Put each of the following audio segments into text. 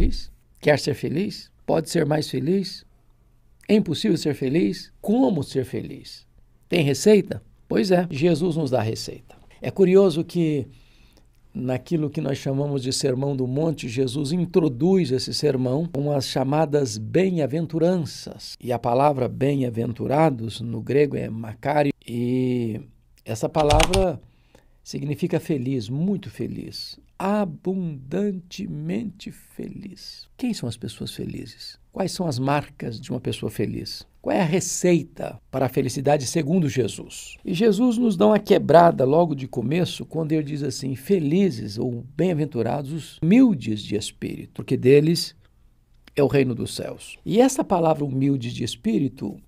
feliz? Quer ser feliz? Pode ser mais feliz? É impossível ser feliz? Como ser feliz? Tem receita? Pois é, Jesus nos dá a receita. É curioso que naquilo que nós chamamos de Sermão do Monte, Jesus introduz esse sermão com as chamadas bem-aventuranças. E a palavra bem-aventurados no grego é macário, e essa palavra significa feliz, muito feliz, abundantemente feliz. Quem são as pessoas felizes? Quais são as marcas de uma pessoa feliz? Qual é a receita para a felicidade segundo Jesus? E Jesus nos dá uma quebrada logo de começo quando ele diz assim: Felizes ou bem-aventurados os humildes de espírito, porque deles é o reino dos céus. E essa palavra humilde de espírito,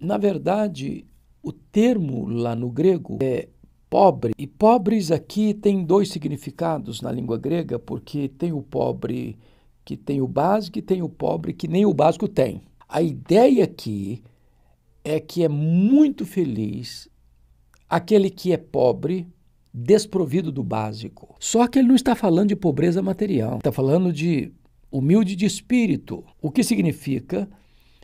na verdade, o termo lá no grego é pobre. E pobres aqui tem dois significados na língua grega, porque tem o pobre que tem o básico e tem o pobre que nem o básico tem. A ideia aqui é que é muito feliz aquele que é pobre, desprovido do básico. Só que ele não está falando de pobreza material, está falando de humilde de espírito, o que significa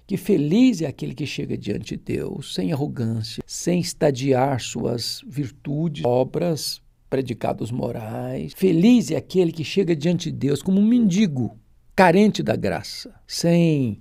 que feliz é aquele que chega diante de Deus sem arrogância, sem estadiar suas virtudes, obras, predicados morais. Feliz é aquele que chega diante de Deus como um mendigo, carente da graça, sem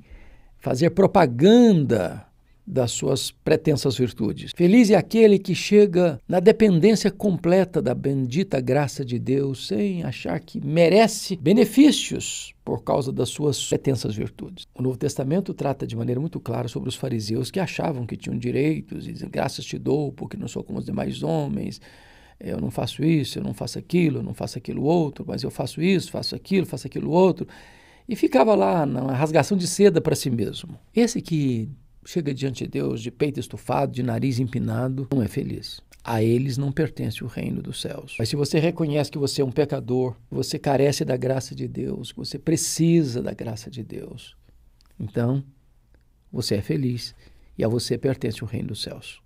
fazer propaganda das suas pretensas virtudes. Feliz é aquele que chega na dependência completa da bendita graça de Deus, sem achar que merece benefícios por causa das suas pretensas virtudes. O Novo Testamento trata de maneira muito clara sobre os fariseus que achavam que tinham direitos, e dizem, graças te dou, porque não sou como os demais homens, eu não faço isso, eu não faço aquilo, eu não faço aquilo outro, mas eu faço isso, faço aquilo, faço aquilo outro. E ficava lá na rasgação de seda para si mesmo. Esse que chega diante de Deus de peito estufado, de nariz empinado, não é feliz. A eles não pertence o reino dos céus. Mas se você reconhece que você é um pecador, que você carece da graça de Deus, que você precisa da graça de Deus, então você é feliz e a você pertence o reino dos céus.